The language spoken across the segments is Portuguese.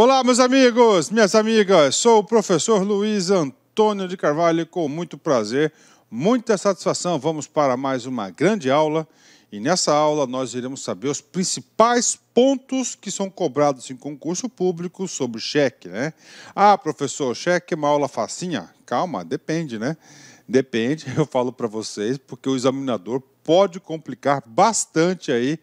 Olá, meus amigos, minhas amigas. Sou o professor Luiz Antônio de Carvalho e com muito prazer, muita satisfação, vamos para mais uma grande aula. E nessa aula nós iremos saber os principais pontos que são cobrados em concurso público sobre cheque, né? Ah, professor, cheque é uma aula facinha? Calma, depende, né? Depende, eu falo para vocês, porque o examinador pode complicar bastante aí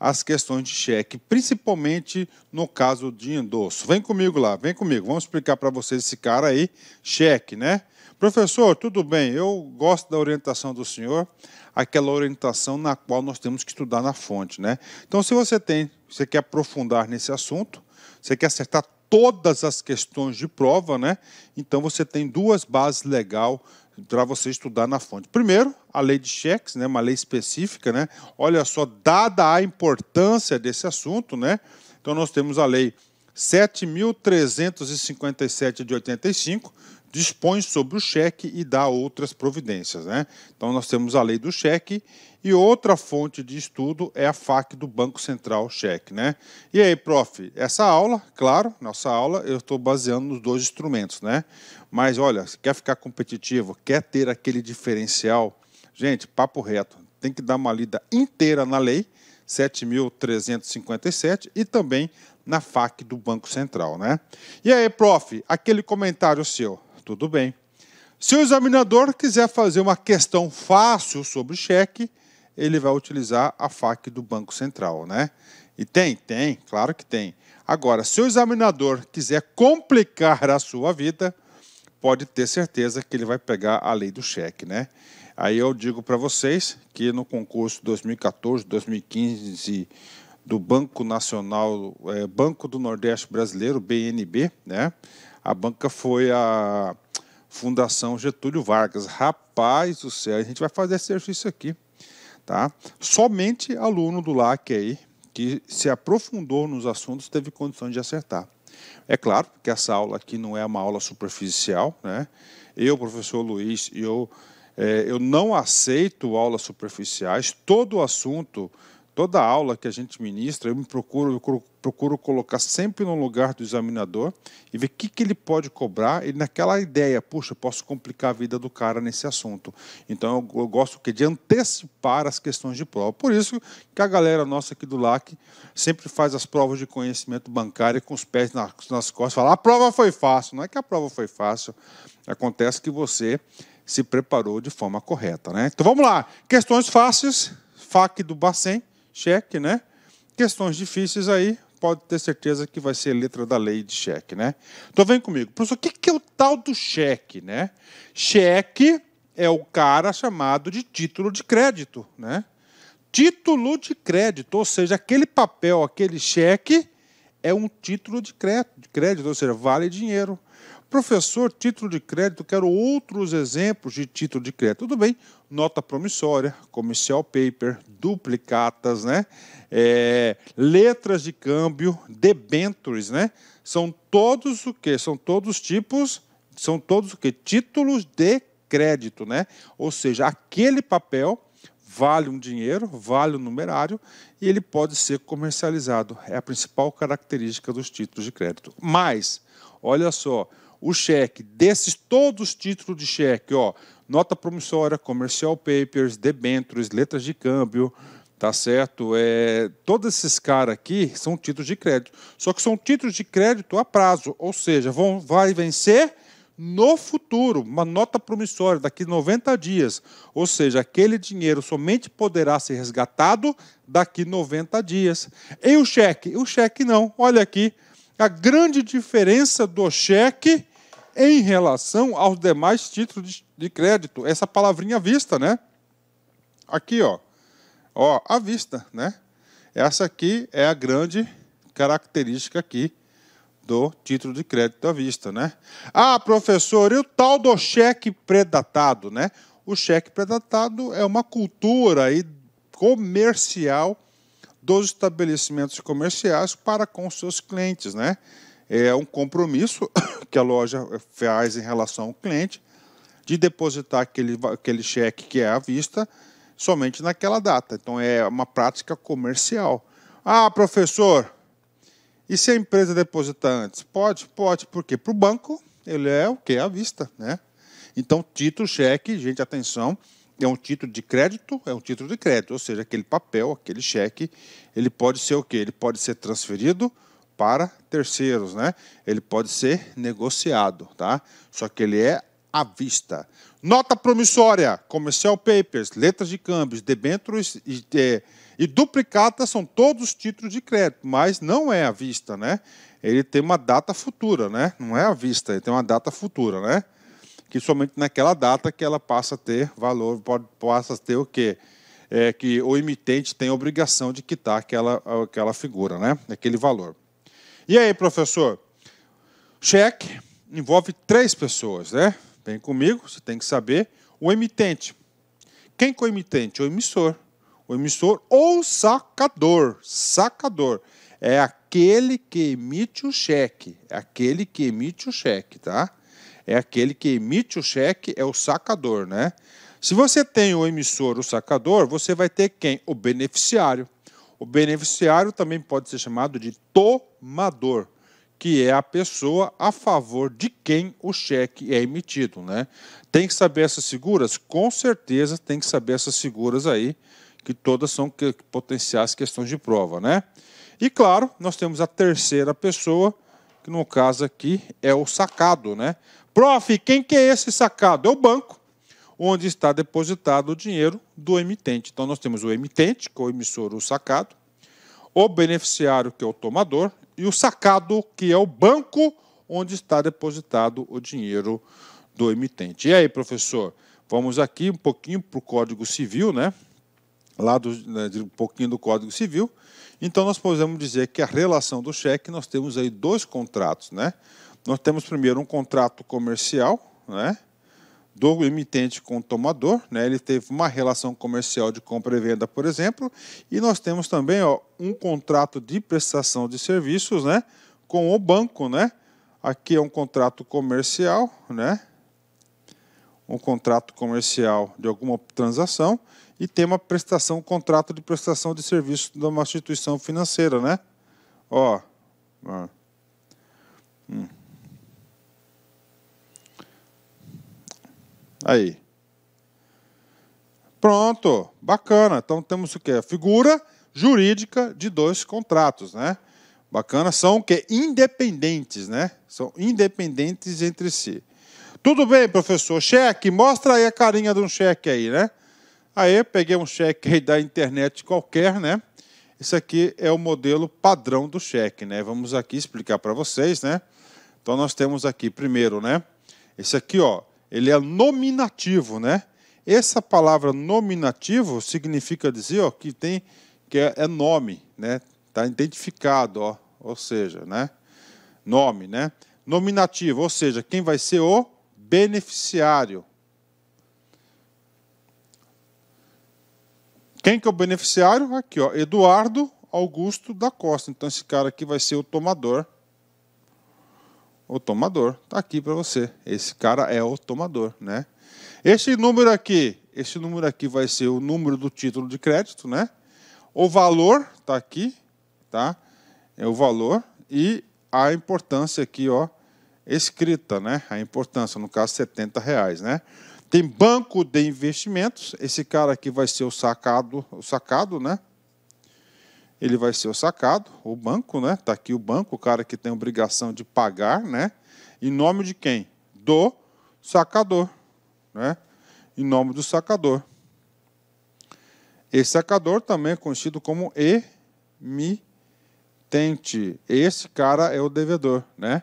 as questões de cheque, principalmente no caso de endosso. Vem comigo lá, vem comigo, vamos explicar para vocês esse cara aí, cheque, né? Professor, tudo bem, eu gosto da orientação do senhor, aquela orientação na qual nós temos que estudar na fonte, né? Então, se você tem, você quer aprofundar nesse assunto, você quer acertar todas as questões de prova, né? Então, você tem duas bases legais para você estudar na fonte. Primeiro, a lei de cheques, né, uma lei específica, né? Olha só, dada a importância desse assunto, né? Então nós temos a lei 7357 de 85, dispõe sobre o cheque e dá outras providências. Né? Então, nós temos a lei do cheque e outra fonte de estudo é a FAQ do Banco Central Cheque. Né? E aí, prof, essa aula, claro, nossa aula, eu estou baseando nos dois instrumentos. Né? Mas, olha, quer ficar competitivo, quer ter aquele diferencial, gente, papo reto, tem que dar uma lida inteira na lei, 7.357 e também na FAC do Banco Central, né? E aí, prof, aquele comentário seu. Tudo bem. Se o examinador quiser fazer uma questão fácil sobre cheque, ele vai utilizar a FAQ do Banco Central, né? E tem? Tem, claro que tem. Agora, se o examinador quiser complicar a sua vida, pode ter certeza que ele vai pegar a lei do cheque, né? Aí eu digo para vocês que no concurso 2014, 2015 do Banco Nacional, é, Banco do Nordeste Brasileiro, BNB, né? A banca foi a Fundação Getúlio Vargas. Rapaz do céu, a gente vai fazer esse exercício aqui. Tá? Somente aluno do LAC aí, que se aprofundou nos assuntos, teve condições de acertar. É claro que essa aula aqui não é uma aula superficial, né? Eu, professor Luiz, eu, é, eu não aceito aulas superficiais. Todo assunto toda aula que a gente ministra, eu me procuro, eu procuro colocar sempre no lugar do examinador e ver o que, que ele pode cobrar. Ele naquela ideia, puxa, posso complicar a vida do cara nesse assunto. Então eu, eu gosto que de antecipar as questões de prova. Por isso que a galera nossa aqui do LAC sempre faz as provas de conhecimento bancário com os pés nas, nas costas, fala: "A prova foi fácil". Não é que a prova foi fácil. Acontece que você se preparou de forma correta, né? Então vamos lá. Questões fáceis, FAC do Bacen cheque, né? Questões difíceis aí, pode ter certeza que vai ser letra da lei de cheque, né? Então vem comigo. Professor, o que é o tal do cheque, né? Cheque é o cara chamado de título de crédito, né? Título de crédito, ou seja, aquele papel, aquele cheque é um título de crédito, ou seja, vale dinheiro. Professor, título de crédito, quero outros exemplos de título de crédito. Tudo bem, nota promissória, comercial paper, duplicatas, né? É, letras de câmbio, debentures, né? São todos o que? São todos tipos, são todos o que? Títulos de crédito, né? Ou seja, aquele papel vale um dinheiro, vale um numerário e ele pode ser comercializado. É a principal característica dos títulos de crédito. Mas, olha só, o cheque desses todos os títulos de cheque, ó, nota promissória, comercial papers, debêntures, letras de câmbio, tá certo? É, todos esses caras aqui são títulos de crédito. Só que são títulos de crédito a prazo, ou seja, vão vai vencer no futuro, uma nota promissória daqui 90 dias. Ou seja, aquele dinheiro somente poderá ser resgatado daqui 90 dias. E o cheque? O cheque não. Olha aqui, a grande diferença do cheque em relação aos demais títulos de, crédito. Essa palavrinha à vista, né? Aqui, ó. Ó, à vista, né? Essa aqui é a grande característica aqui do título de crédito à vista, né? Ah, professor, e o tal do cheque predatado, né? O cheque predatado é uma cultura aí comercial dos estabelecimentos comerciais para com seus clientes, né? É um compromisso que a loja faz em relação ao cliente de depositar aquele, aquele cheque que é à vista somente naquela data. Então é uma prática comercial. Ah, professor, e se a empresa depositar antes? Pode, pode, porque para o banco ele é o que é à vista, né? Então, título, cheque, gente, atenção, é um título de crédito, é um título de crédito, ou seja, aquele papel, aquele cheque, ele pode ser o quê? Ele pode ser transferido para terceiros, né? Ele pode ser negociado, tá? Só que ele é à vista. Nota promissória, comercial papers, letras de câmbio, debêntures e, e, é, e duplicatas são todos títulos de crédito, mas não é à vista, né? Ele tem uma data futura, né? Não é à vista, ele tem uma data futura, né? que somente naquela data que ela passa a ter valor, pode, passa a ter o quê? É que o emitente tem a obrigação de quitar aquela, aquela figura, né? aquele valor. E aí, professor? Cheque envolve três pessoas, né? Vem comigo, você tem que saber. O emitente. Quem que é o emitente? O emissor. O emissor ou sacador. Sacador é aquele que emite o cheque. É aquele que emite o cheque, tá? é aquele que emite o cheque, é o sacador, né? Se você tem o emissor, o sacador, você vai ter quem? O beneficiário. O beneficiário também pode ser chamado de tomador, que é a pessoa a favor de quem o cheque é emitido, né? Tem que saber essas figuras? Com certeza tem que saber essas figuras aí, que todas são potenciais questões de prova, né? E claro, nós temos a terceira pessoa, que no caso aqui é o sacado, né? Prof, quem que é esse sacado? É o banco, onde está depositado o dinheiro do emitente. Então, nós temos o emitente, que é o emissor, o sacado, o beneficiário, que é o tomador, e o sacado, que é o banco, onde está depositado o dinheiro do emitente. E aí, professor, vamos aqui um pouquinho para o Código Civil, né? Lá do, né, um pouquinho do Código Civil. Então, nós podemos dizer que a relação do cheque, nós temos aí dois contratos, né? Nós temos primeiro um contrato comercial, né? do emitente com o tomador, né? ele teve uma relação comercial de compra e venda, por exemplo, e nós temos também ó, um contrato de prestação de serviços né? com o banco. Né? Aqui é um contrato comercial, né? um contrato comercial de alguma transação, e tem uma prestação, um contrato de prestação de serviços de uma instituição financeira. Né? Ó, ó. Hum. Aí. Pronto, bacana. Então temos o que? A figura jurídica de dois contratos, né? Bacana, são o que? Independentes, né? São independentes entre si. Tudo bem, professor, cheque, mostra aí a carinha de um cheque aí, né? Aí peguei um cheque aí da internet qualquer, né? Esse aqui é o modelo padrão do cheque, né? Vamos aqui explicar para vocês, né? Então nós temos aqui primeiro, né? Esse aqui, ó, ele é nominativo, né? Essa palavra nominativo significa dizer ó, que tem que é, é nome, né? Está identificado, ó, ou seja, né? Nome, né? Nominativo, ou seja, quem vai ser o beneficiário. Quem que é o beneficiário? Aqui, ó, Eduardo Augusto da Costa. Então esse cara aqui vai ser o tomador o tomador. Está aqui para você. Esse cara é o tomador, né? Esse número aqui, esse número aqui vai ser o número do título de crédito, né? O valor está aqui, tá? É o valor e a importância aqui, ó, escrita, né? A importância, no caso, 70 reais, né? Tem banco de investimentos. Esse cara aqui vai ser o sacado, o sacado, né? ele vai ser o sacado, o banco, né? Está aqui o banco, o cara que tem obrigação de pagar, né? Em nome de quem? Do sacador, né? Em nome do sacador. Esse sacador também é conhecido como emitente. Esse cara é o devedor, né?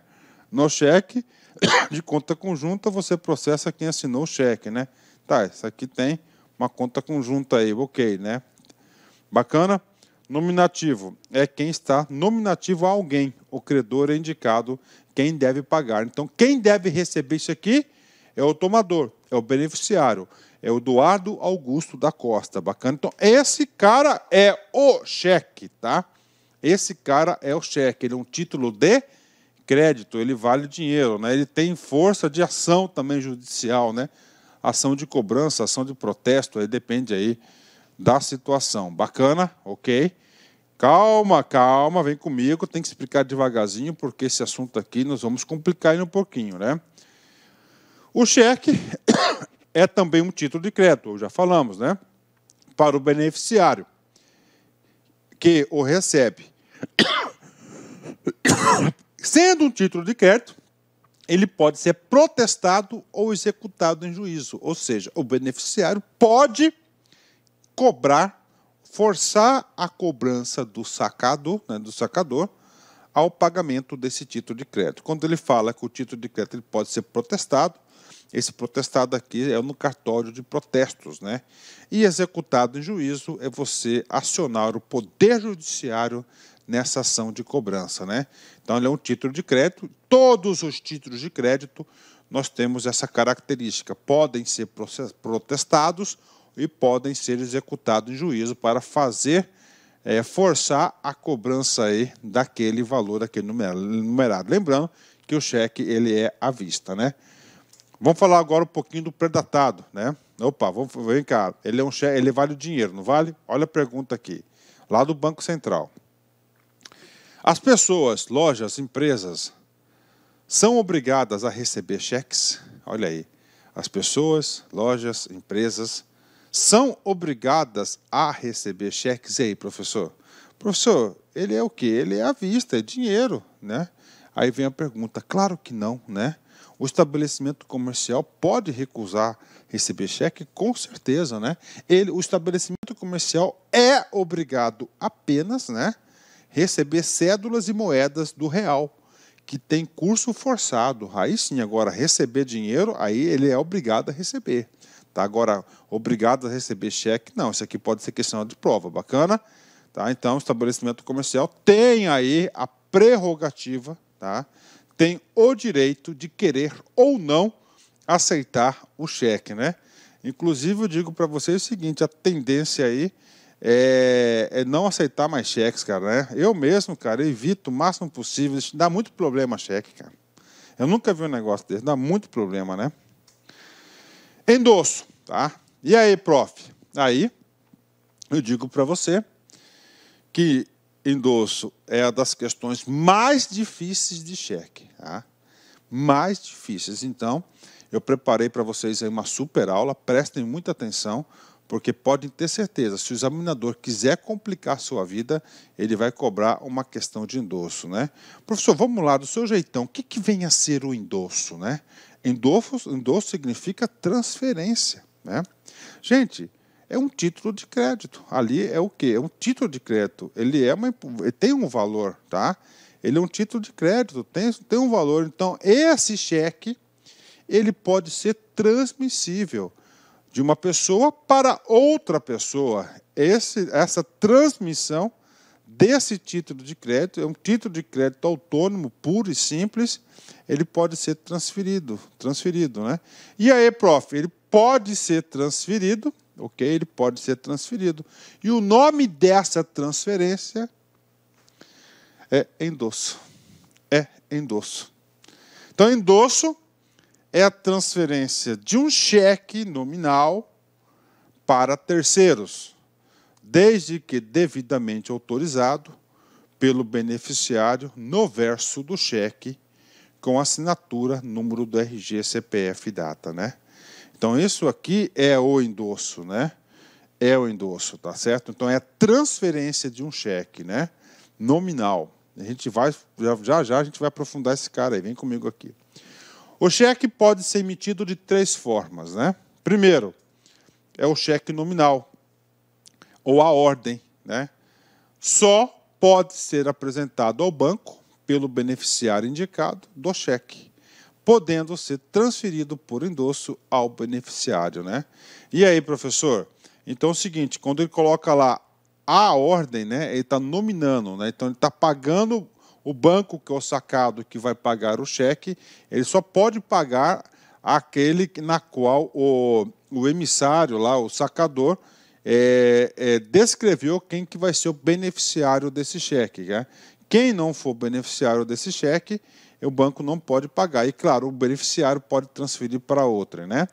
No cheque de conta conjunta, você processa quem assinou o cheque, né? Tá, isso aqui tem uma conta conjunta aí, ok, né? Bacana? Nominativo é quem está nominativo a alguém. O credor é indicado quem deve pagar. Então, quem deve receber isso aqui é o tomador, é o beneficiário, é o Eduardo Augusto da Costa. Bacana? Então, esse cara é o cheque, tá? Esse cara é o cheque. Ele é um título de crédito, ele vale dinheiro, né? Ele tem força de ação também judicial, né? Ação de cobrança, ação de protesto, aí depende aí da situação. Bacana? Ok? Calma, calma, vem comigo, tem que explicar devagarzinho, porque esse assunto aqui nós vamos complicar ele um pouquinho, né? O cheque é também um título de crédito, já falamos, né? Para o beneficiário que o recebe. Sendo um título de crédito, ele pode ser protestado ou executado em juízo, ou seja, o beneficiário pode cobrar, forçar a cobrança do sacado, né, do sacador, ao pagamento desse título de crédito. Quando ele fala que o título de crédito ele pode ser protestado, esse protestado aqui é no cartório de protestos, né? E executado em juízo é você acionar o poder judiciário nessa ação de cobrança, né? Então ele é um título de crédito. Todos os títulos de crédito nós temos essa característica, podem ser protestados e podem ser executados em juízo para fazer é, forçar a cobrança aí daquele valor, daquele numerado. Lembrando que o cheque ele é à vista, né? Vamos falar agora um pouquinho do predatado, né? Opa, vamos, vem cá. Ele é um cheque, ele vale o dinheiro, não vale? Olha a pergunta aqui, lá do Banco Central. As pessoas, lojas, empresas são obrigadas a receber cheques? Olha aí. As pessoas, lojas, empresas são obrigadas a receber cheques. E aí, professor? Professor, ele é o quê? Ele é à vista, é dinheiro, né? Aí vem a pergunta, claro que não, né? O estabelecimento comercial pode recusar receber cheque, com certeza, né? Ele, o estabelecimento comercial é obrigado apenas, né, receber cédulas e moedas do real, que tem curso forçado. Aí sim, agora receber dinheiro, aí ele é obrigado a receber. Tá? Agora, obrigado a receber cheque, não, isso aqui pode ser questão de prova, bacana? Tá? Então, o estabelecimento comercial tem aí a prerrogativa, tá? tem o direito de querer ou não aceitar o cheque, né? Inclusive, eu digo para vocês o seguinte, a tendência aí é, é, não aceitar mais cheques, cara, né? Eu mesmo, cara, evito o máximo possível, dá muito problema cheque, cara. Eu nunca vi um negócio desse, dá muito problema, né? Endosso, tá? E aí, prof? Aí eu digo para você que endosso é uma das questões mais difíceis de cheque, tá? Mais difíceis. Então, eu preparei para vocês aí uma super aula, prestem muita atenção, porque podem ter certeza, se o examinador quiser complicar a sua vida, ele vai cobrar uma questão de endosso, né? Professor, vamos lá, do seu jeitão, o que, que vem a ser o endosso, né? Endosso, endosso significa transferência. Né? Gente, é um título de crédito. Ali é o que? É um título de crédito. Ele é uma, tem um valor, tá? Ele é um título de crédito, tem, tem um valor. Então, esse cheque ele pode ser transmissível de uma pessoa para outra pessoa. Esse, essa transmissão desse título de crédito, é um título de crédito autônomo, puro e simples, ele pode ser transferido, transferido, né? E aí, prof, ele pode ser transferido, ok? Ele pode ser transferido. E o nome dessa transferência é endosso. É endosso. Então, endosso é a transferência de um cheque nominal para terceiros desde que devidamente autorizado pelo beneficiário no verso do cheque com assinatura, número do RG, CPF, data, né? Então isso aqui é o endosso, né? É o endosso, tá certo? Então é a transferência de um cheque, né? Nominal. A gente vai já já a gente vai aprofundar esse cara aí, vem comigo aqui. O cheque pode ser emitido de três formas, né? Primeiro, é o cheque nominal, ou a ordem, né, só pode ser apresentado ao banco pelo beneficiário indicado do cheque, podendo ser transferido por endosso ao beneficiário, né? E aí, professor? Então é o seguinte, quando ele coloca lá a ordem, né, ele está nominando, né? Então ele está pagando o banco que é o sacado que vai pagar o cheque, ele só pode pagar aquele na qual o, o emissário lá, o sacador, é, é, descreveu quem que vai ser o beneficiário desse cheque. Né? Quem não for beneficiário desse cheque, o banco não pode pagar. E, claro, o beneficiário pode transferir para outra. Né?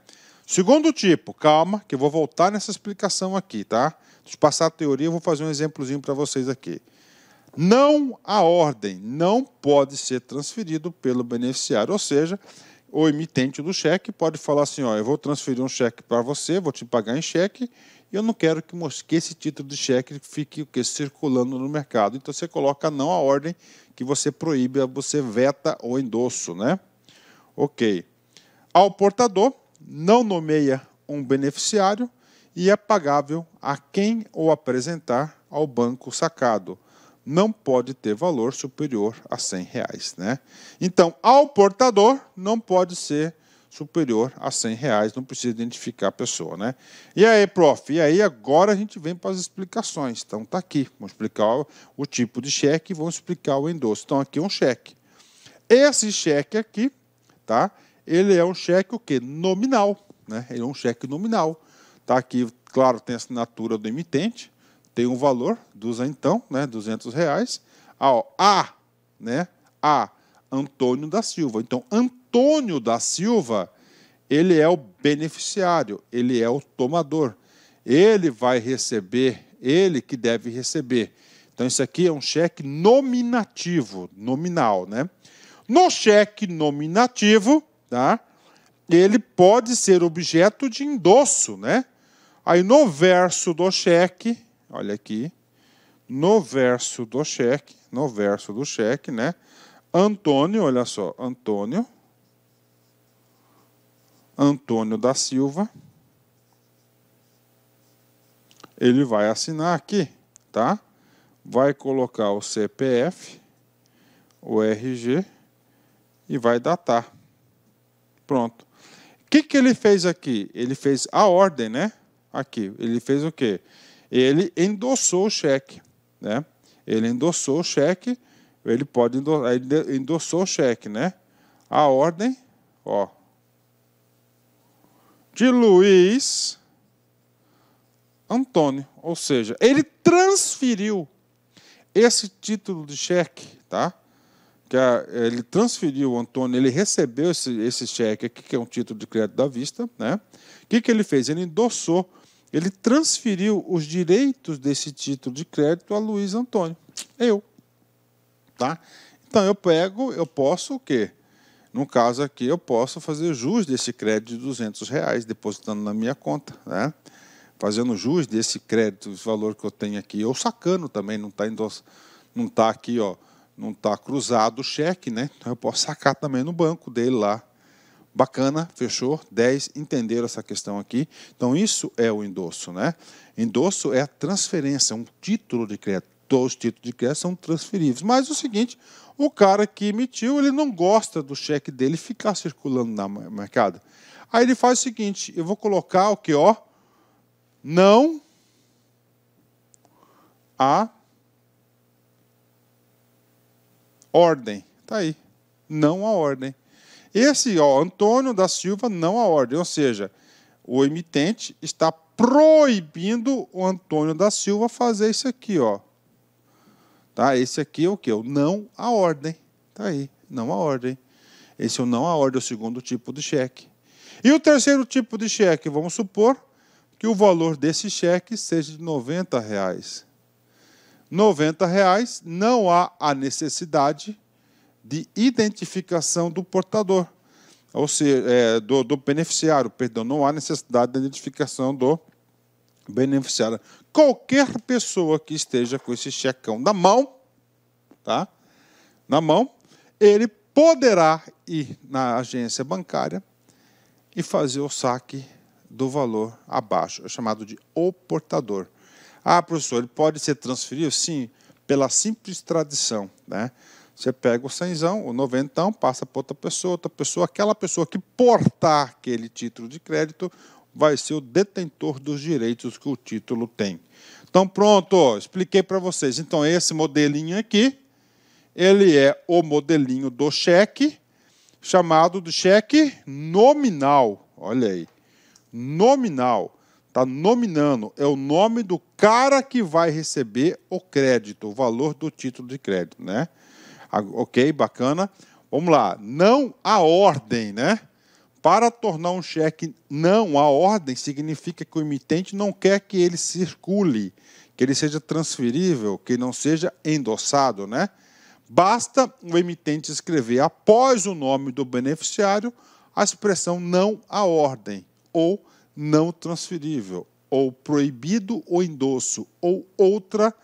Segundo tipo, calma, que eu vou voltar nessa explicação aqui, tá? Deixa eu passar a teoria, eu vou fazer um exemplozinho para vocês aqui. Não a ordem não pode ser transferido pelo beneficiário, ou seja, o emitente do cheque pode falar assim, ó, eu vou transferir um cheque para você, vou te pagar em cheque eu não quero que, esse título de cheque fique o que circulando no mercado. Então você coloca não a ordem que você proíbe, você veta o endosso, né? OK. Ao portador não nomeia um beneficiário e é pagável a quem o apresentar ao banco sacado. Não pode ter valor superior a R$ reais, né? Então, ao portador não pode ser superior a 100 reais, não precisa identificar a pessoa, né? E aí, prof, e aí agora a gente vem para as explicações. Então tá aqui, vamos explicar o, tipo de cheque e vamos explicar o endosso. Então aqui é um cheque. Esse cheque aqui, tá? Ele é um cheque o quê? Nominal, né? Ele é um cheque nominal. Tá aqui, claro, tem a assinatura do emitente, tem um valor, então, né? 200 reais. A, ó, a né? A Antônio da Silva. Então, Antônio da Silva, ele é o beneficiário, ele é o tomador. Ele vai receber, ele que deve receber. Então, isso aqui é um cheque nominativo, nominal, né? No cheque nominativo, tá? Ele pode ser objeto de endosso, né? Aí no verso do cheque, olha aqui, no verso do cheque, no verso do cheque, né? Antônio, olha só, Antônio. Antônio da Silva. Ele vai assinar aqui, tá? Vai colocar o CPF, o RG e vai datar. Pronto. O que, que ele fez aqui? Ele fez a ordem, né? Aqui. Ele fez o quê? Ele endossou o cheque, né? Ele endossou o cheque ele pode endossar, ele endossou o cheque, né? A ordem, ó, de Luiz Antônio, ou seja, ele transferiu esse título de cheque, tá? Que a, ele transferiu o Antônio, ele recebeu esse, esse cheque aqui, que é um título de crédito da vista, né? O que, que ele fez? Ele endossou, ele transferiu os direitos desse título de crédito a Luiz Antônio. Eu. Tá? Então eu pego, eu posso o quê? No caso aqui, eu posso fazer jus desse crédito de 200 reais, depositando na minha conta, né? fazendo jus desse crédito, esse valor que eu tenho aqui, ou sacando também, não está não tá aqui, ó, não está cruzado o cheque, né? Então eu posso sacar também no banco dele lá. Bacana, fechou? 10 entenderam essa questão aqui. Então isso é o endosso, né? Endosso é a transferência, um título de crédito os títulos de crédito são transferíveis. Mas é o seguinte, o cara que emitiu, ele não gosta do cheque dele ficar circulando na mercado. Aí ele faz o seguinte, eu vou colocar o que, ó, não a ordem. Tá aí. Não a ordem. Esse, ó, Antônio da Silva, não a ordem, ou seja, o emitente está proibindo o Antônio da Silva fazer isso aqui, ó. Tá? Esse aqui é o que? É o não à ordem. Tá aí, não à ordem. Esse é o não à ordem, é o segundo tipo de cheque. E o terceiro tipo de cheque, vamos supor que o valor desse cheque seja de 90 reais. 90 reais não há a necessidade de identificação do portador, ou seja, é, do, do beneficiário, perdão, não há necessidade de identificação do beneficiário qualquer pessoa que esteja com esse checão na mão, tá? Na mão, ele poderá ir na agência bancária e fazer o saque do valor abaixo, é chamado de o portador. Ah, professor, ele pode ser transferido? Sim, pela simples tradição, né? Você pega o cenzão, o noventão, passa para outra pessoa, outra pessoa, aquela pessoa que portar aquele título de crédito, vai ser o detentor dos direitos que o título tem. Então, pronto, expliquei para vocês. Então, esse modelinho aqui, ele é o modelinho do cheque, chamado de cheque nominal. Olha aí. Nominal. Está nominando. É o nome do cara que vai receber o crédito, o valor do título de crédito, né? Ah, ok, bacana. Vamos lá. Não a ordem, né? Para tornar um cheque não à ordem, significa que o emitente não quer que ele circule, que ele seja transferível, que não seja endossado, né? Basta o emitente escrever após o nome do beneficiário a expressão não à ordem, ou não transferível, ou proibido o endosso, ou outra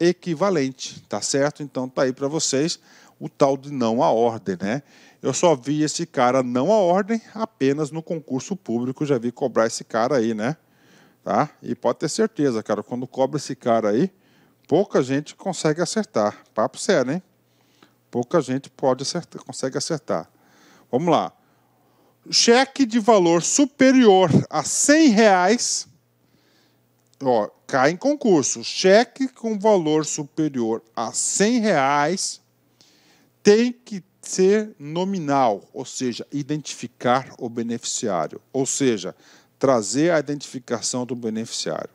equivalente, tá certo? Então tá aí para vocês o tal de não à ordem, né? Eu só vi esse cara não a ordem, apenas no concurso público já vi cobrar esse cara aí, né? Tá? E pode ter certeza, cara, quando cobra esse cara aí, pouca gente consegue acertar. Papo sério, hein? Pouca gente pode acertar, consegue acertar. Vamos lá. Cheque de valor superior a 100 reais, ó, cai em concurso. Cheque com valor superior a 100 reais tem que ser nominal, ou seja, identificar o beneficiário, ou seja, trazer a identificação do beneficiário.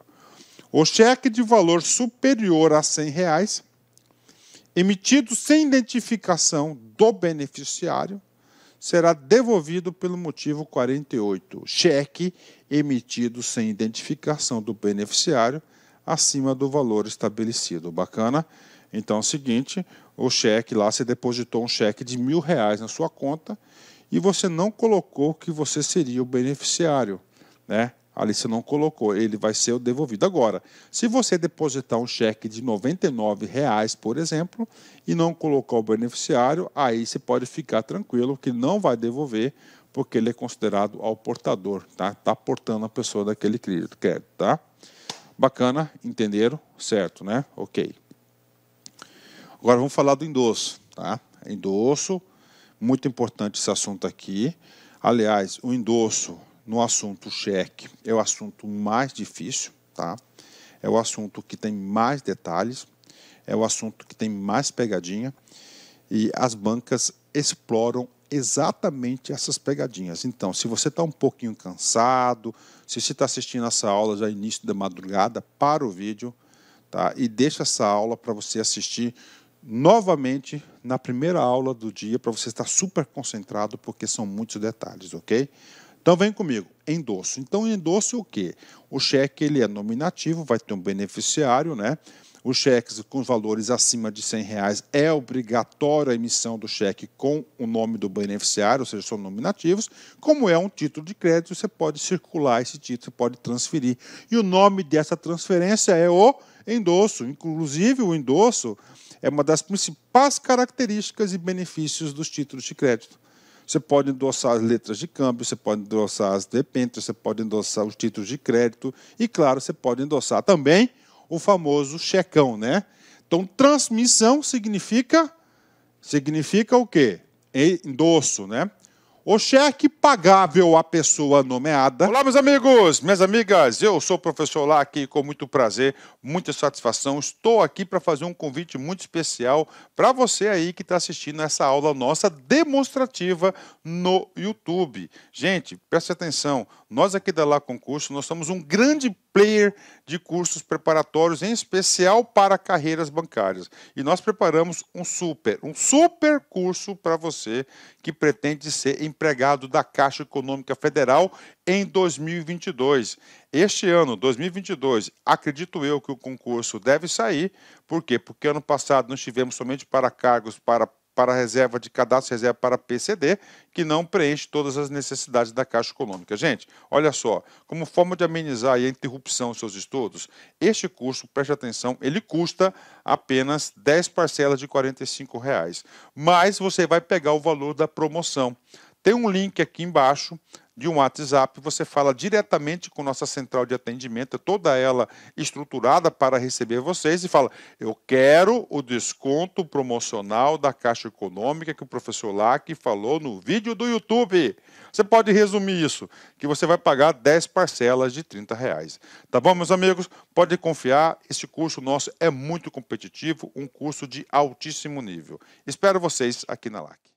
O cheque de valor superior a R$ reais, emitido sem identificação do beneficiário, será devolvido pelo motivo 48. Cheque emitido sem identificação do beneficiário acima do valor estabelecido. Bacana? Então é o seguinte, o cheque lá, você depositou um cheque de mil reais na sua conta e você não colocou que você seria o beneficiário, né? Ali você não colocou, ele vai ser devolvido. Agora, se você depositar um cheque de R$ reais, por exemplo, e não colocar o beneficiário, aí você pode ficar tranquilo que não vai devolver, porque ele é considerado ao portador, tá? Está portando a pessoa daquele crédito, tá? Bacana, entenderam? Certo, né? OK. Agora vamos falar do endosso. Tá? Endosso, muito importante esse assunto aqui. Aliás, o endosso no assunto cheque é o assunto mais difícil, tá? É o assunto que tem mais detalhes, é o assunto que tem mais pegadinha e as bancas exploram exatamente essas pegadinhas. Então, se você está um pouquinho cansado, se você está assistindo essa aula já início da madrugada, para o vídeo, tá? E deixa essa aula para você assistir novamente na primeira aula do dia para você estar super concentrado, porque são muitos detalhes, ok? Então vem comigo, endosso. Então endosso o quê? O cheque ele é nominativo, vai ter um beneficiário, né? Os cheques com valores acima de 100 reais é obrigatória a emissão do cheque com o nome do beneficiário, ou seja, são nominativos. Como é um título de crédito, você pode circular esse título, pode transferir. E o nome dessa transferência é o endosso. Inclusive, o endosso é uma das principais características e benefícios dos títulos de crédito. Você pode endossar as letras de câmbio, você pode endossar as depêntures, você pode endossar os títulos de crédito e, claro, você pode endossar também o famoso checão, né? Então, transmissão significa significa o quê? Endosso, né? O cheque pagável à pessoa nomeada. Olá, meus amigos, minhas amigas. Eu sou o professor Lá aqui com muito prazer, muita satisfação. Estou aqui para fazer um convite muito especial para você aí que está assistindo essa aula nossa demonstrativa no YouTube. Gente, preste atenção. Nós aqui da Lá Concurso, nós somos um grande player de cursos preparatórios, em especial para carreiras bancárias. E nós preparamos um super, um super curso para você que pretende ser empregado da Caixa Econômica Federal em 2022. Este ano, 2022, acredito eu que o concurso deve sair, por quê? Porque ano passado nós tivemos somente para cargos para para reserva de cadastro, reserva para PCD, que não preenche todas as necessidades da Caixa Econômica. Gente, olha só, como forma de amenizar a interrupção dos seus estudos, este curso, preste atenção, ele custa apenas 10 parcelas de R$ 45, reais, mas você vai pegar o valor da promoção. Tem um link aqui embaixo de um WhatsApp, você fala diretamente com nossa central de atendimento, toda ela estruturada para receber vocês, e fala: Eu quero o desconto promocional da Caixa Econômica que o professor Lack falou no vídeo do YouTube. Você pode resumir isso, que você vai pagar 10 parcelas de 30 reais. Tá bom, meus amigos? Pode confiar, este curso nosso é muito competitivo, um curso de altíssimo nível. Espero vocês aqui na LAC.